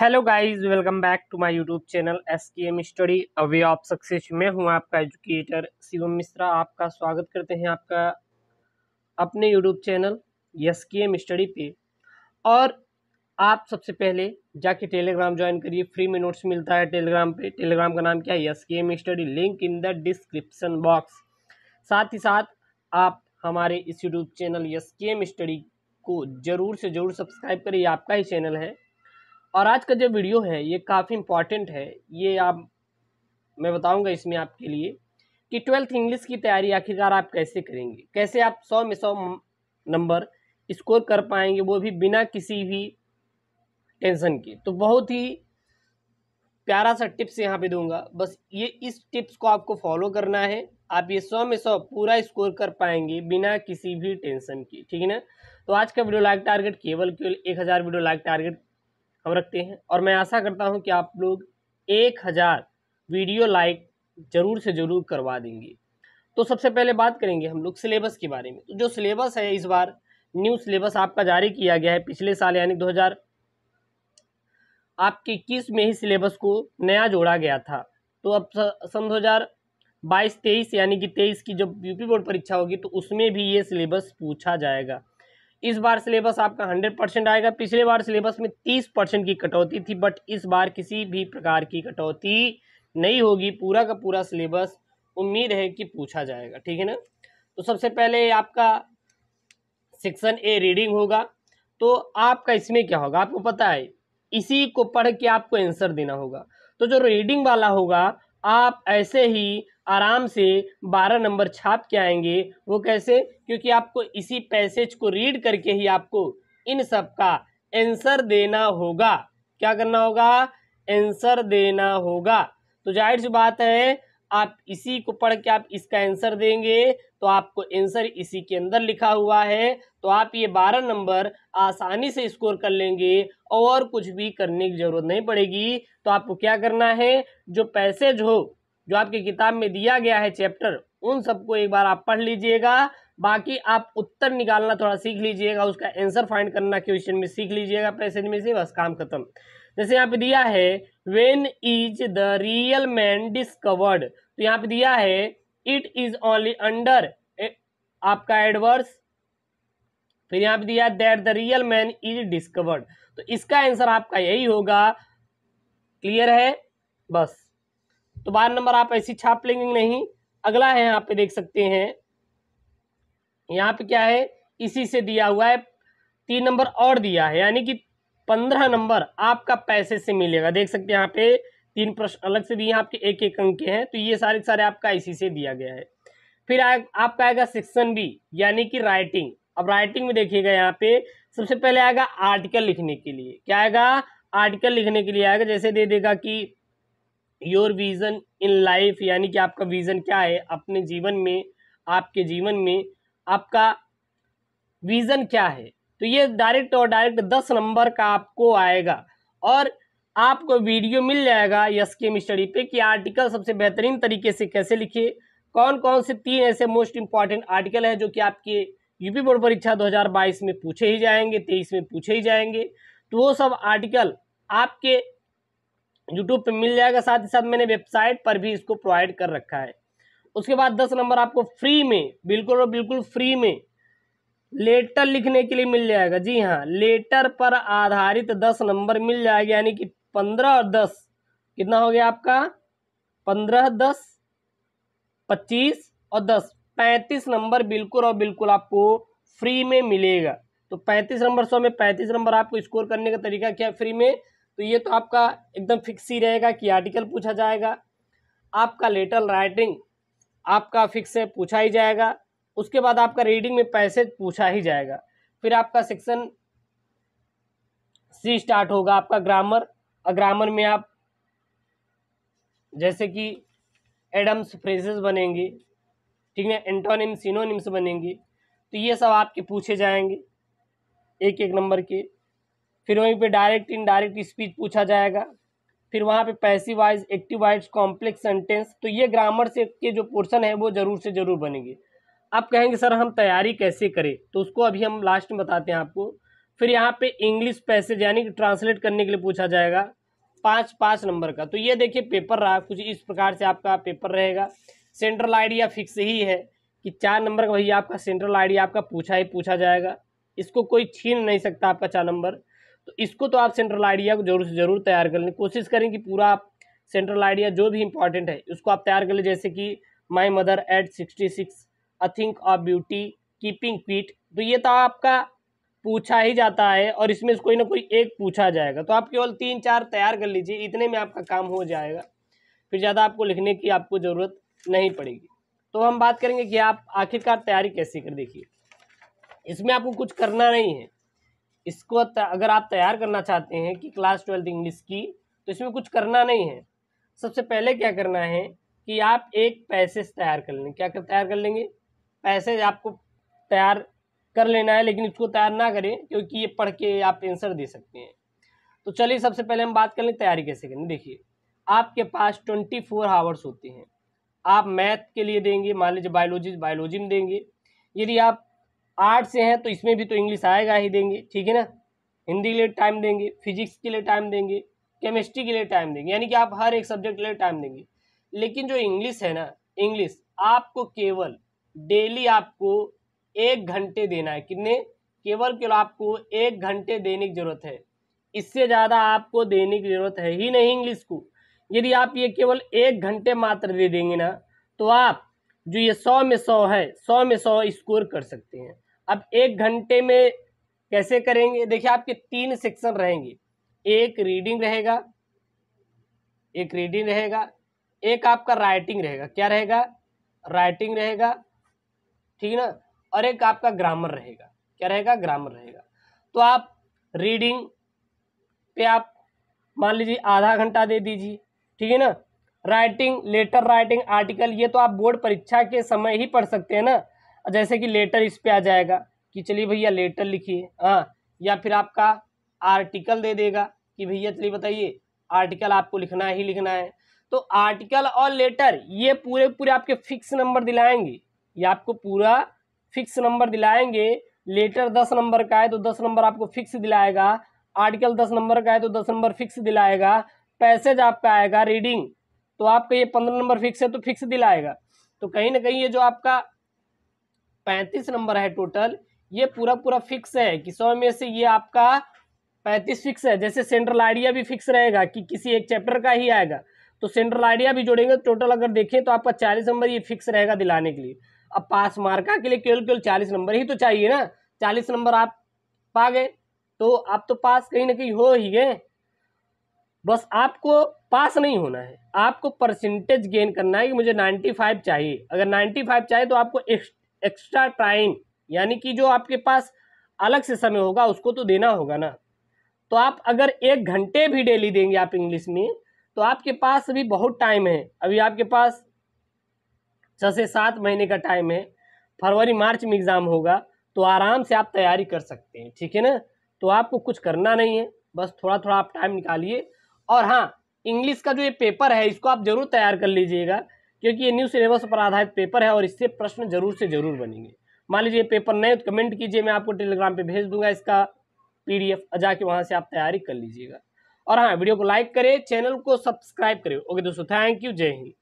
hello guys welcome back to my YouTube channel S K M study away of success मैं हूं आपका educator Shivam Mishra आपका स्वागत करते हैं आपका अपने YouTube channel S K M study पे और आप सबसे पहले जाके टेलीग्राम ज्वाइन करिए फ्री में नोट्स मिलता है टेलीग्राम पे टेलीग्राम का नाम क्या है S K M study link in the description box साथ ही साथ आप हमारे इस YouTube channel S K M study को ज़रूर से ज़रूर सब्सक्राइब करिए आपका ही चैनल है और आज का जो वीडियो है ये काफ़ी इम्पॉर्टेंट है ये आप मैं बताऊंगा इसमें आपके लिए कि ट्वेल्थ इंग्लिश की तैयारी आखिरकार आप कैसे करेंगे कैसे आप सौ में सौ नंबर स्कोर कर पाएंगे वो भी बिना किसी भी टेंशन के तो बहुत ही प्यारा सा टिप्स यहाँ पे दूंगा बस ये इस टिप्स को आपको फॉलो करना है आप ये सौ में सौ पूरा स्कोर कर पाएंगे बिना किसी भी टेंशन के ठीक है ना तो आज का वीडियो लाइक टारगेट केवल केवल एक हज़ार वीडियो लाइक टारगेट हम रखते हैं और मैं आशा करता हूँ कि आप लोग एक हज़ार वीडियो लाइक ज़रूर से ज़रूर करवा देंगे तो सबसे पहले बात करेंगे हम लोग सिलेबस के बारे में तो जो सिलेबस है इस बार न्यू सिलेबस आपका जारी किया गया है पिछले साल यानी 2000 आपके इक्कीस में ही सिलेबस को नया जोड़ा गया था तो अब सन दो हज़ार बाईस तेईस यानी कि तेईस की जब यूपी बोर्ड परीक्षा होगी तो उसमें भी ये सिलेबस पूछा जाएगा इस बार सिलेबस आपका हंड्रेड परसेंट आएगा पिछले बार सिलेबस में तीस परसेंट की कटौती थी बट इस बार किसी भी प्रकार की कटौती नहीं होगी पूरा का पूरा सिलेबस उम्मीद है कि पूछा जाएगा ठीक है ना तो सबसे पहले आपका सेक्शन ए रीडिंग होगा तो आपका इसमें क्या होगा आपको पता है इसी को पढ़ के आपको आंसर देना होगा तो जो रीडिंग वाला होगा आप ऐसे ही आराम से बारह नंबर छाप के आएंगे वो कैसे क्योंकि आपको इसी पैसेज को रीड करके ही आपको इन सब का एंसर देना होगा क्या करना होगा एंसर देना होगा तो जाहिर सी बात है आप इसी को पढ़ के आप इसका आंसर देंगे तो आपको आंसर इसी के अंदर लिखा हुआ है तो आप ये बारह नंबर आसानी से स्कोर कर लेंगे और कुछ भी करने की ज़रूरत नहीं पड़ेगी तो आपको क्या करना है जो पैसेज हो जो आपकी किताब में दिया गया है चैप्टर उन सबको एक बार आप पढ़ लीजिएगा बाकी आप उत्तर निकालना थोड़ा सीख लीजिएगा उसका आंसर फाइंड करना क्वेश्चन में सीख लीजिएगा पैसेज में से बस काम खत्म जैसे यहाँ पे दिया है when is the real man discovered तो यहाँ पे दिया है इट इज ओनली अंडर आपका एडवर्स फिर यहाँ पे दिया that the real man is discovered तो इसका आंसर आपका यही होगा क्लियर है बस तो बारह नंबर आप ऐसी छाप लेंगे नहीं अगला है यहाँ पे देख सकते हैं यहाँ पे क्या है इसी से दिया हुआ है तीन नंबर और दिया है यानी कि पंद्रह नंबर आपका पैसे से मिलेगा देख सकते हैं यहाँ पे तीन प्रश्न अलग से दिए आपके एक एक अंक के हैं तो ये सारे सारे आपका इसी से दिया गया है फिर आ, आपका आएगा सेक्शन बी यानी कि राइटिंग अब राइटिंग में देखिएगा यहाँ पे सबसे पहले आएगा आर्टिकल लिखने के लिए क्या आएगा आर्टिकल लिखने के लिए आएगा जैसे दे देगा कि योर विज़न इन लाइफ यानी कि आपका विज़न क्या है अपने जीवन में आपके जीवन में आपका विज़न क्या है तो ये डायरेक्ट और डायरेक्ट दस नंबर का आपको आएगा और आपको वीडियो मिल जाएगा यस के स्टडी पे कि आर्टिकल सबसे बेहतरीन तरीके से कैसे लिखे कौन कौन से तीन ऐसे मोस्ट इंपॉर्टेंट आर्टिकल है जो कि आपके यूपी बोर्ड परीक्षा 2022 में पूछे ही जाएंगे तेईस में पूछे ही जाएंगे तो वो सब आर्टिकल आपके यूट्यूब पे मिल जाएगा साथ ही साथ मैंने वेबसाइट पर भी इसको प्रोवाइड कर रखा है उसके बाद दस नंबर आपको फ्री में बिल्कुल और बिल्कुल फ्री में लेटर लिखने के लिए मिल जाएगा जी हाँ लेटर पर आधारित दस नंबर मिल जाएगा यानी कि पंद्रह और दस कितना हो गया आपका पंद्रह दस पच्चीस और दस पैंतीस नंबर बिल्कुल और बिल्कुल आपको फ्री में मिलेगा तो पैंतीस नंबर सौ में पैंतीस नंबर आपको स्कोर करने का तरीका क्या फ्री में तो ये तो आपका एकदम फिक्स ही रहेगा कि आर्टिकल पूछा जाएगा आपका लेटर राइटिंग आपका फिक्स है पूछा ही जाएगा उसके बाद आपका रीडिंग में पैसेज पूछा ही जाएगा फिर आपका सेक्शन सी स्टार्ट होगा आपका ग्रामर और ग्रामर में आप जैसे कि एडम्स फ्रेजेस बनेंगे ठीक है एंटोनिम्स इनोनिम्स बनेंगे तो ये सब आपके पूछे जाएंगे एक एक नंबर के फिर वहीं पे डायरेक्ट इनडायरेक्ट स्पीच पूछा जाएगा फिर वहाँ पे passive wise active wise complex sentence तो ये ग्रामर से के जो पोर्सन है वो ज़रूर से ज़रूर बनेंगे आप कहेंगे सर हम तैयारी कैसे करें तो उसको अभी हम लास्ट में बताते हैं आपको फिर यहाँ पे इंग्लिश पैसेज यानी कि ट्रांसलेट करने के लिए पूछा जाएगा पाँच पाँच नंबर का तो ये देखिए पेपर रहा कुछ इस प्रकार से आपका पेपर रहेगा सेंट्रल आइडिया फिक्स ही है कि चार नंबर का भैया आपका सेंट्रल आइडिया आपका पूछा ही पूछा जाएगा इसको कोई छीन नहीं सकता आपका चार नंबर तो इसको तो आप सेंट्रल आइडिया को जरूर से जरूर तैयार कर लें कोशिश करें कि पूरा आप सेंट्रल आइडिया जो भी इंपॉर्टेंट है उसको आप तैयार कर लें जैसे कि my mother at sixty six a think of beauty keeping fit तो ये तो आपका पूछा ही जाता है और इसमें कोई ना कोई एक पूछा जाएगा तो आप केवल तीन चार तैयार कर लीजिए इतने में आपका काम हो जाएगा फिर ज़्यादा आपको लिखने की आपको ज़रूरत नहीं पड़ेगी तो हम बात करेंगे कि आप आखिरकार तैयारी कैसे कर देखिए इसमें आपको कुछ करना नहीं है इसको अगर आप तैयार करना चाहते हैं कि क्लास ट्वेल्थ इंग्लिश की तो इसमें कुछ करना नहीं है सबसे पहले क्या करना है कि आप एक पैसेज तैयार कर लें क्या कर तैयार कर लेंगे पैसेज आपको तैयार कर लेना है लेकिन इसको तैयार ना करें क्योंकि ये पढ़ के आप आंसर दे सकते हैं तो चलिए सबसे पहले हम बात कर लें तैयारी कैसे करनी देखिए आपके पास ट्वेंटी फोर आवर्स होते हैं आप मैथ के लिए देंगे मान लीजिए बायोलॉजी बायोलॉजी में देंगे यदि आप आर्ट से हैं तो इसमें भी तो इंग्लिश आएगा ही देंगे ठीक है ना हिंदी के लिए टाइम देंगे फिजिक्स के लिए टाइम देंगे केमिस्ट्री के लिए टाइम देंगे यानी कि आप हर एक सब्जेक्ट के लिए टाइम देंगे लेकिन जो इंग्लिश है ना इंग्लिश आपको केवल डेली आपको एक घंटे देना है कितने केवल केवल आपको एक घंटे देने की ज़रूरत है इससे ज़्यादा आपको देने की ज़रूरत है ही नहीं इंग्लिश को यदि आप ये केवल एक घंटे मात्र दे देंगे ना तो आप जो ये सौ में सौ है सौ में सौ स्कोर कर सकते हैं अब एक घंटे में कैसे करेंगे देखिए आपके तीन सेक्शन रहेंगे एक रीडिंग रहेगा एक रीडिंग रहेगा एक आपका राइटिंग रहेगा क्या रहेगा राइटिंग रहेगा ठीक है ना और एक आपका ग्रामर रहेगा क्या रहेगा ग्रामर रहेगा तो आप रीडिंग पे आप मान लीजिए आधा घंटा दे दीजिए ठीक है ना राइटिंग लेटर राइटिंग आर्टिकल ये तो आप बोर्ड परीक्षा के समय ही पढ़ सकते हैं ना जैसे कि लेटर इस पर आ जाएगा कि चलिए भैया लेटर लिखिए हाँ या फिर आपका आर्टिकल दे देगा कि भैया चलिए बताइए आर्टिकल आपको लिखना ही लिखना है तो आर्टिकल और लेटर ये पूरे पूरे आपके फिक्स नंबर दिलाएंगे ये आपको पूरा फिक्स नंबर दिलाएंगे लेटर दस नंबर का है तो दस नंबर आपको फिक्स दिलाएगा आर्टिकल दस नंबर का है तो दस नंबर फिक्स दिलाएगा पैसेज आपका आएगा रीडिंग तो आपका ये पंद्रह नंबर फिक्स है तो फिक्स दिलाएगा तो कहीं ना कहीं ये जो आपका पैंतीस नंबर है टोटल ये पूरा पूरा फिक्स है कि सौ में से ये आपका पैंतीस फिक्स है जैसे सेंट्रल आइडिया भी फिक्स रहेगा कि किसी एक चैप्टर का ही आएगा तो सेंट्रल आइडिया भी जोड़ेंगे टोटल अगर देखें तो आपका चालीस नंबर ये फिक्स रहेगा दिलाने के लिए अब पास मार्का के लिए केवल केवल चालीस नंबर ही तो चाहिए ना चालीस नंबर आप पा गए तो आप तो पास कहीं ना कहीं हो ही गए बस आपको पास नहीं होना है आपको परसेंटेज गेन करना है कि मुझे 95 चाहिए अगर 95 चाहिए तो आपको एक्स्ट्रा एक्स्ट्रा टाइम यानी कि जो आपके पास अलग से समय होगा उसको तो देना होगा ना तो आप अगर एक घंटे भी डेली देंगे आप इंग्लिश में तो आपके पास अभी बहुत टाइम है अभी आपके पास छः से सात महीने का टाइम है फरवरी मार्च में एग्ज़ाम होगा तो आराम से आप तैयारी कर सकते हैं ठीक है ना तो आपको कुछ करना नहीं है बस थोड़ा थोड़ा आप टाइम निकालिए और हाँ इंग्लिश का जो ये पेपर है इसको आप ज़रूर तैयार कर लीजिएगा क्योंकि ये न्यू सिलेबस पर आधारित पेपर है और इससे प्रश्न जरूर से जरूर बनेंगे मान लीजिए पेपर नए तो कमेंट कीजिए मैं आपको टेलीग्राम पे भेज दूंगा इसका पीडीएफ जाके वहाँ से आप तैयारी कर लीजिएगा और हाँ वीडियो को लाइक करें चैनल को सब्सक्राइब करें ओके दोस्तों थैंक यू जय हिंद